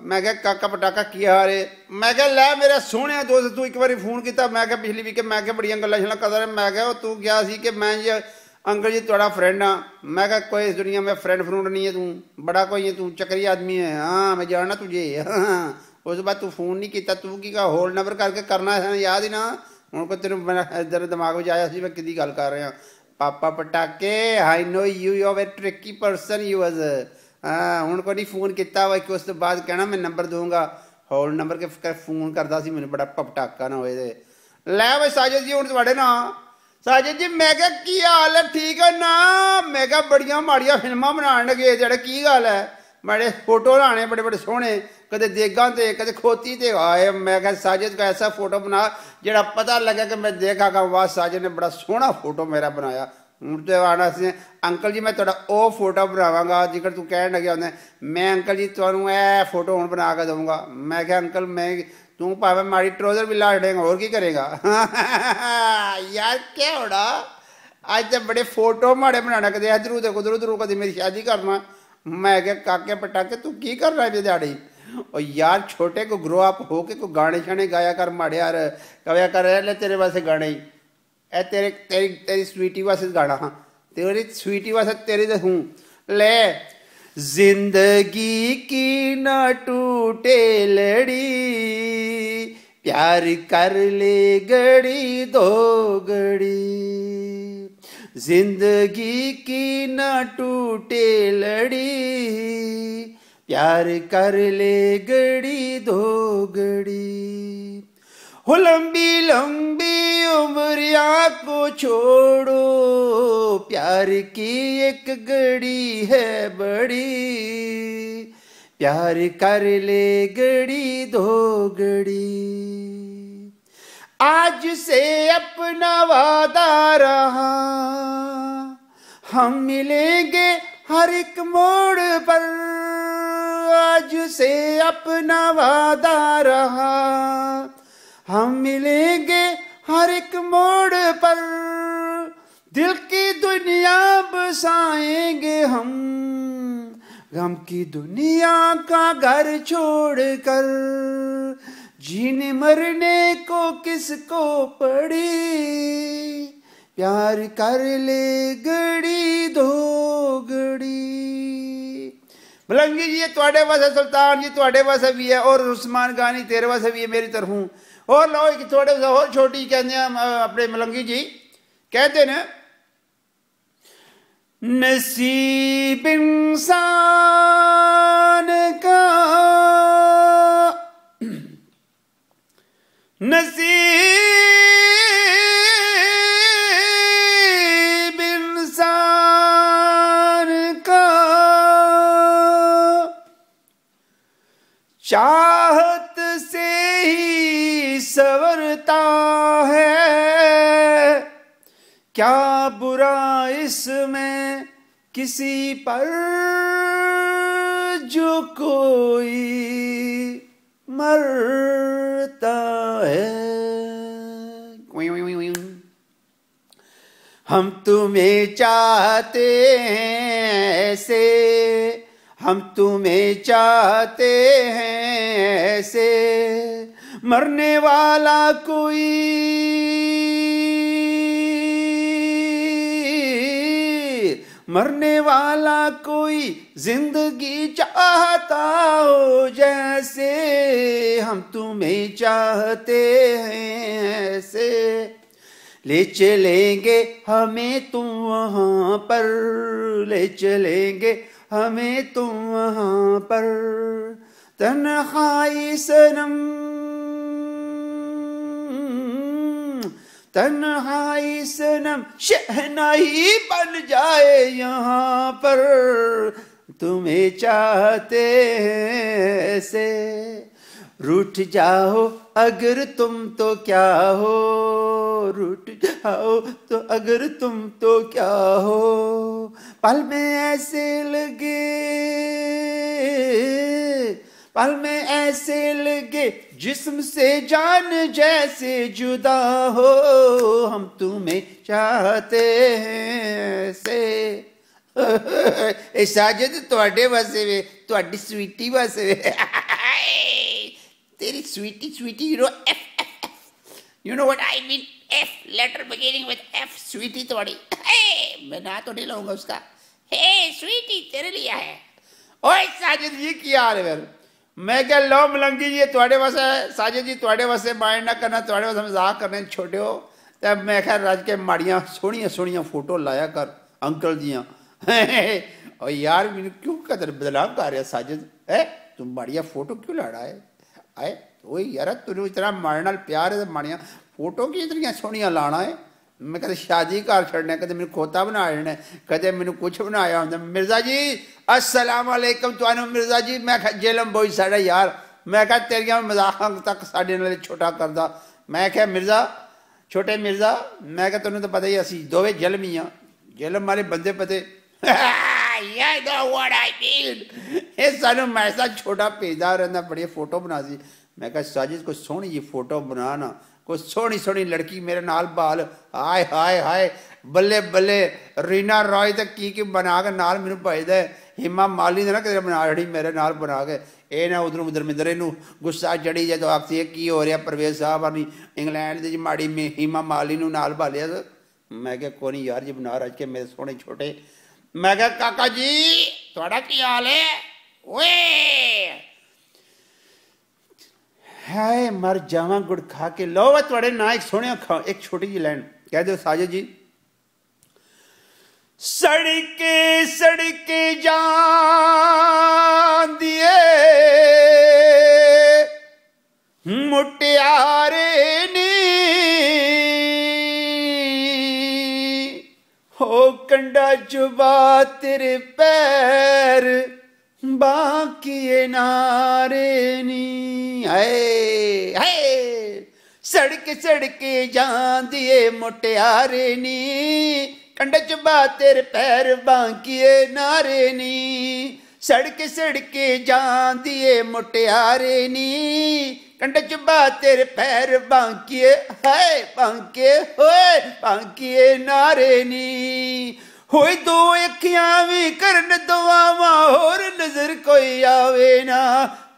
मैं क्या काका पटाका किया हारे मैं क्या लै मेरा सोने दोस्त तू एक बार फोन किया मैं क्या पिछली वीक मैं क्या बड़ी गल्ला शल कदर मैं क्या तू क्या कि मैं जी अंकल जी तुरा फ्रेंड हाँ मैं क्या कोई इस दुनिया में फ्रेंड फ्रूंड नहीं है तू बड़ा कोई है तू चक्री आदमी है हाँ मैं जानना तुझे हाँ उस बाद तू फोन नहीं किया तू कि होल नंबर करके करना है याद ही ना हूँ कोई तेन इधर दिमाग में आया मैं कि गल कर रहा पापा पटाके I know you you are tricky person you as ਹਾਂ ਹੁਣ ਕੋਈ ਫੋਨ ਕੀਤਾ ਵਾ ਕਿ ਉਸ ਤੋਂ ਬਾਅਦ ਕਹਿਣਾ ਮੈਂ ਨੰਬਰ ਦਊਂਗਾ ਹੌਲ ਨੰਬਰ ਕੇ ਫੋਨ ਕਰਦਾ ਸੀ ਮੈਨੂੰ ਬੜਾ ਪਪਟਾਕਾ ਨਾ ਹੋਏ ਤੇ ਲੈ ਬਈ ਸਾਜਦ ਜੀ ਹੁਣ ਤੁਹਾਡੇ ਨਾਲ ਸਾਜਦ ਜੀ ਮੈਂ ਕਿਹਾ ਕੀ ਹਾਲ ਹੈ ਠੀਕ ਹੈ ਨਾ ਮੈਂ ਕਿਹਾ ਬੜੀਆਂ ਮਾੜੀਆਂ ਫਿਲਮਾਂ ਬਣਾਉਣ ਲੱਗੇ ਜਿਹੜਾ ਕੀ ਗੱਲ ਹੈ ਬੜੇ ਫੋਟੋ ਲਾਣੇ ਬੜੇ ਬੜੇ ਸੋਹਣੇ ਕਦੇ ਦੇਗਾ ਤੇ ਕਦੇ ਖੋਤੀ ਤੇ ਆਏ ਮੈਂ ਕਿਹਾ ਸਾਜਦ ਕੋ ਐਸਾ ਫੋਟੋ ਬਣਾ ਜਿਹੜਾ ਪਤਾ ਲੱਗਾ ਕਿ ਮੈਂ ਦੇਖਾ ਕਾ ਵਾਹ ਸਾਜਦ ਨੇ ਬੜਾ ਸੋਹਣਾ ਫੋਟੋ ਮੇਰਾ ਬਣਾਇਆ ਮੁੜਦੇ ਆਣਾ ਸੀ ਅੰਕਲ ਜੀ ਮੈਂ ਤੁਹਾਡਾ ਉਹ ਫੋਟੋ ਬਣਾਵਾਂਗਾ ਜਿਕਰ ਤੂੰ ਕਹਿਣ ਲੱਗਿਆ ਹੁੰਦਾ ਮੈਂ ਅੰਕਲ ਜੀ ਤੁਹਾਨੂੰ ਇਹ ਫੋਟੋ ਹੁਣ ਬਣਾ ਕੇ ਦਊਂਗਾ ਮੈਂ ਕਿਹਾ ਅੰਕਲ ਮੈਂ ਤੂੰ ਭਾਵੇਂ ਮਾਰੀ ਟਰੋਜ਼ਰ ਵੀ ਲਾ ਡੇਂਗਾ ਹੋਰ ਕੀ ਕਰੇਗਾ ਯਾਰ ਕੀ ਹੋੜਾ ਅੱਜ ਤੇ ਬੜੇ ਫੋਟੋ ਮਾੜੇ ਬਣਾਣਾ ਕਦੇ ਇਧਰੂ ਤੇ ਉਧਰੂ ਉਧਰੂ ਕਦੇ ਮੇਰੀ ਸ਼ਾਦੀ ਕਰਨਾ मैं क्या काके पटाके तू की कर रहा है दाड़ी और यार छोटे को ग्रो अप होके को गाने शाने गाया कर माड़े यार कव्या कर रहे तेरे वास्ते गाने ही એ તેરે तेरी તેરી स्वीटी પાસે हाँ तेरी स्वीटी वास तेरे तो हूँ ले जिंदगी की न टूटे लड़ी प्यार कर ले गड़ी दो गड़ी जिंदगी की न टूटे लड़ी प्यार कर ले गड़ी दो गड़ी हो लंबी लंबी उम्र को छोड़ो प्यार की एक घड़ी है बड़ी प्यार कर ले घड़ी दो घड़ी आज से अपना वादा रहा हम मिलेंगे हर एक मोड़ पर आज से अपना वादा रहा हम मिलेंगे हर एक मोड़ पर दिल की दुनिया बसाएंगे हम गम की दुनिया का घर छोड़कर जीने मरने को किसको पड़ी प्यार कर ले गड़ी दो गड़ी बलंगी जी ये ਤੁਹਾਡੇ ਵਾਸਤੇ सुल्तान जी ਤੁਹਾਡੇ ਵਾਸਤੇ भी है और उस्मान गानी तेरे ਵਾਸਤੇ भी है मेरी तरफ और लो एक थोड़ा सा छोटी कहने अपने मलंगी जी कहते ना नसीब इंसान का नसीब क्या बुरा इसमें किसी पर जो कोई मरता है हम तुम्हें चाहते हैं ऐसे हम तुम्हें चाहते हैं ऐसे मरने वाला कोई मरने वाला कोई जिंदगी चाहता हो जैसे हम तुम्हें चाहते हैं ऐसे ले चलेंगे हमें तुम वहाँ पर ले चलेंगे हमें तुम वहाँ पर तनखाई सनम तन्हाई सनम शहनाई बन जाए यहाँ पर तुम्हें चाहते से रूठ जाओ अगर तुम तो क्या हो रूठ जाओ तो अगर तुम तो क्या हो पल में ऐसे लगे पल में ऐसे लगे जिस्म से जान जैसे जुदा हो हम तुम्हें चाहते से साजद थोड़े बस वे थोड़ी स्वीटी बस वे तेरी sweetie sweetie you know F you know what I mean F letter beginning with F sweetie थोड़ी मैं ना तो नहीं लाऊंगा उसका हे स्वीटी तेरे लिए है ओए साजिद ये क्या रे मैं क्या लो मलंगी जी थोड़े वास साजे जी थोड़े वास्ते माइंड ना करना थोड़े वास्ते मजाक करने छोटे हो तो मैं खैर रज के माड़िया सोहनिया सोहनिया फोटो लाया कर अंकल दियाँ और यार मैं क्यों कदर बदलाव कर रहा साजिद है तू माड़िया फोटो क्यों ला रहा है आए तो वही यार तुझे इतना माड़े प्यार है माड़िया फोटो की इतनी सोहनिया लाना है मैं कद शादी घर छड़ना कद मैं खोता बना लेना कद मैं कुछ बनाया हूं मिर्जा जी असलाम वालेकम तुम मिर्जा जी मैं जेलम बोई साढ़ा यार मैं क्या तेरिया मजाक तक सा छोटा करता मैं क्या मिर्जा छोटे मिर्जा मैं क्या तेन तो पता ही असं दोवे जलम ही हाँ जलम वाले बंदे पते तो सू मैसा छोटा भेजता रहा बड़ी फोटो बना सी मैं क्या साजिश कोई सोहनी जी फोटो बना ना ਉਹ ਸੋਹਣੀ ਸੋਹਣੀ ਲੜਕੀ ਮੇਰੇ ਨਾਲ ਬਾਲ ਹਾਏ ਹਾਏ ਹਾਏ ਬੱਲੇ ਬੱਲੇ ਰੀਨਾ ਰਾਏ ਤਾਂ ਕੀ ਕੀ ਬਣਾ ਕੇ ਨਾਲ ਮੈਨੂੰ ਭੇਜਦਾ ਹਿਮਾ ਮਾਲੀ ਨੇ ਨਾ ਕਿਤੇ ਬਣਾ ਰਹੀ ਮੇਰੇ ਨਾਲ ਬਣਾ ਕੇ ਇਹ ਨਾ ਉਧਰੋਂ ਧਰਮਿੰਦਰ ਇਹਨੂੰ ਗੁੱਸਾ ਜੜੀ ਜਦੋਂ ਆਖਦੀ ਹੈ ਕੀ ਹੋ ਰਿਹਾ ਪਰਵੇਸ਼ ਸਾਹਿਬ ਆਨੀ ਇੰਗਲੈਂਡ ਦੀ ਮਾੜੀ ਮੇ ਹਿਮਾ ਮਾਲੀ ਨੂੰ ਨਾਲ ਭਾਲਿਆ ਮੈਂ ਕਿਹਾ ਕੋਈ ਨਹੀਂ ਯਾਰ ਜੀ ਬਣਾ ਰਾਜ ਕੇ ਮੇਰੇ ਸੋਹਣੇ ਛੋਟੇ ਮੈਂ ਕਿਹਾ ਕਾਕਾ ਜੀ ਤੁਹਾਡਾ ਕੀ ਹਾਲ ਹੈ ਮੈਂ ਮਰ ਜਾਵਾਂ ਗੁੜ ਖਾ ਕੇ ਲੋ ਵਾ ਤੁਹਾਡੇ ਨਾਂ ਇੱਕ ਸੋਹਣਿਆ ਖਾ ਇੱਕ ਛੋਟੀ ਜੀ ਲੈਣ ਕਹਿ ਦਿਓ ਸਾਜੇ ਜੀ ਸੜਕੇ ਸੜਕੇ ਜਾਂਦੀ ਏ ਮੁਟਿਆਰੇ ਨੀ ਹੋ ਕੰਡਾ ਚੁਬਾ ਤੇਰੇ ਪੈਰ ਬਾਕੀਏ ਨਾਰੇ ਨੀ ਹਏ ਹਏ ਸੜਕ ਸੜਕ ਜਾਂਦੀ ਏ ਮੁਟਿਆਰੇ ਨੀ ਕੰਡੇ ਚ ਬਾ ਤੇਰੇ ਪੈਰ ਬਾਕੀਏ ਨਾਰੇ ਨੀ ਸੜਕ ਸੜਕ ਜਾਂਦੀ ਏ ਮੁਟਿਆਰੇ ਨੀ ਕੰਡੇ ਚ ਬਾ ਤੇਰੇ ਪੈਰ ਬਾਕੀਏ ਹਏ ਬਾਕੀਏ ਹੋਏ ਬਾਕੀਏ ਨਾਰੇ ਨੀ हो दो अखियां भी कर दुआवा और नजर कोई आवे ना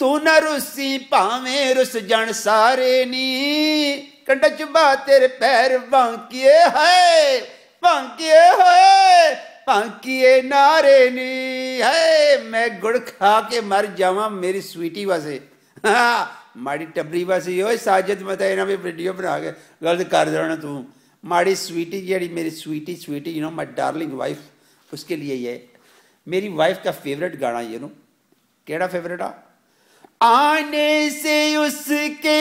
तू न रुसी भावे रुस जन सारे नी कंडा चुबा तेरे पैर बांकिए है बांकिए है बांकिए नारे नी है मैं गुड़ खा के मर जावा मेरी स्वीटी वासे हाँ माड़ी टबरी वासी हो साजिद मत इन्हें भी वीडियो बना के गलत कर देना तू माड़ी स्वीटी जड़ी मेरी sweetie sweetie you know my darling wife उसके लिए ये मेरी वाइफ का फेवरेट गाना ये नो केड़ा फेवरेट आ आने से उसके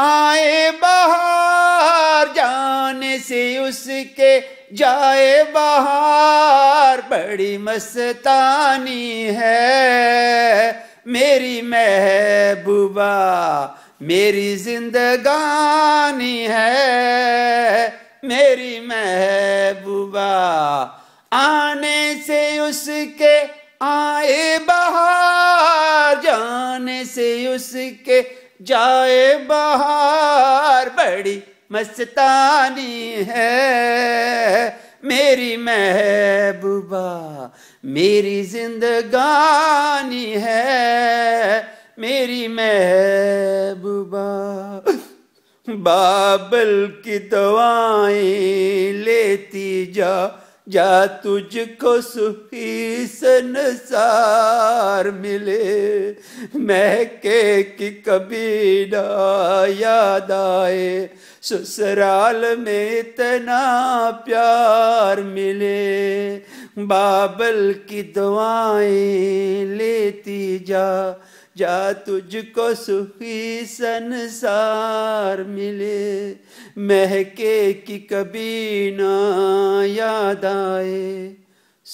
आए बहार जाने से उसके जाए बहार बड़ी मस्तानी है मेरी महबूबा मेरी जिंदगानी है जाए बहार बड़ी मस्तानी है मेरी महबूबा मेरी जिंदगानी है मेरी महबूबा बाबल की दवाएं लेती जा जा तुझको सुखी संसार मिले महके की कभी याद आए ससुराल में इतना प्यार मिले बाबल की दुआएं लेती जा जा तुझको सुखी संसार मिले महके की कभी ना याद आए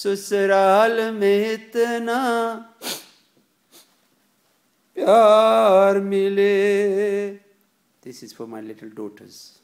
ससुराल में इतना प्यार मिले this is for my little daughters